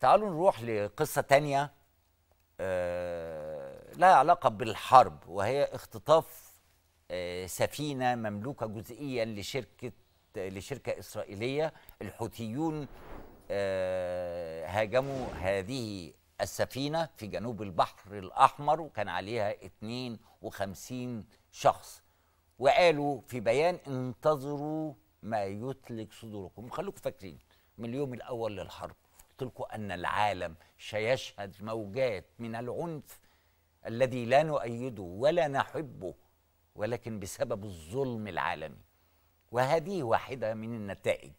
تعالوا نروح لقصة تانية آه، لها علاقة بالحرب وهي اختطاف آه، سفينة مملوكة جزئيا لشركة لشركة إسرائيلية الحوثيون آه، هاجموا هذه السفينة في جنوب البحر الأحمر وكان عليها 52 شخص وقالوا في بيان انتظروا ما يطلق صدوركم خلوكم فاكرين من اليوم الأول للحرب قلت لكم أن العالم سيشهد موجات من العنف الذي لا نؤيده ولا نحبه ولكن بسبب الظلم العالمي وهذه واحدة من النتائج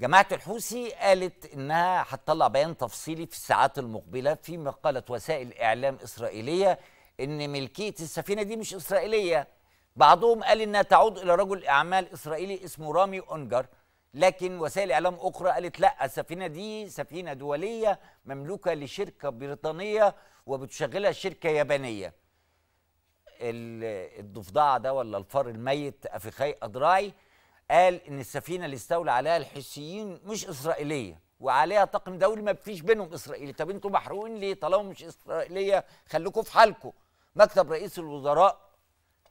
جماعة الحوثي قالت إنها هتطلع بيان تفصيلي في الساعات المقبلة فيما قالت وسائل إعلام إسرائيلية إن ملكية السفينة دي مش إسرائيلية بعضهم قال إنها تعود إلى رجل أعمال إسرائيلي اسمه رامي أونجر لكن وسائل اعلام اخرى قالت لا السفينه دي سفينه دوليه مملوكه لشركه بريطانيه وبتشغلها شركه يابانيه الضفدع ده ولا الفار الميت افيخاي ادراي قال ان السفينه اللي استولى عليها الحوثيين مش اسرائيليه وعليها طاقم دولي ما فيش بينهم اسرائيلي طب انتوا محروقين ليه طالما مش اسرائيليه خليكم في حالكم مكتب رئيس الوزراء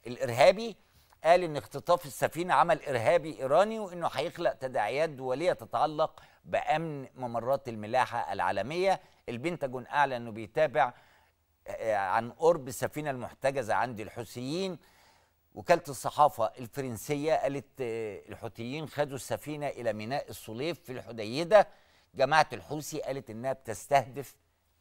الارهابي قال ان اختطاف السفينه عمل ارهابي ايراني وانه هيخلق تداعيات دوليه تتعلق بامن ممرات الملاحه العالميه البنتاجون اعلن انه بيتابع آه، عن قرب السفينه المحتجزه عند الحوثيين وكاله الصحافه الفرنسيه قالت آه، الحوثيين خدوا السفينه الى ميناء الصليف في الحديده جماعه الحوثي قالت انها بتستهدف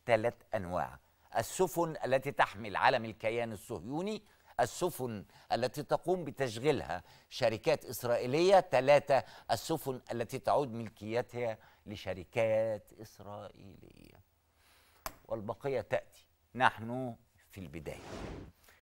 ثلاث انواع السفن التي تحمل علم الكيان الصهيوني السفن التي تقوم بتشغيلها شركات إسرائيلية ثلاثة السفن التي تعود ملكيتها لشركات إسرائيلية والبقية تأتي نحن في البداية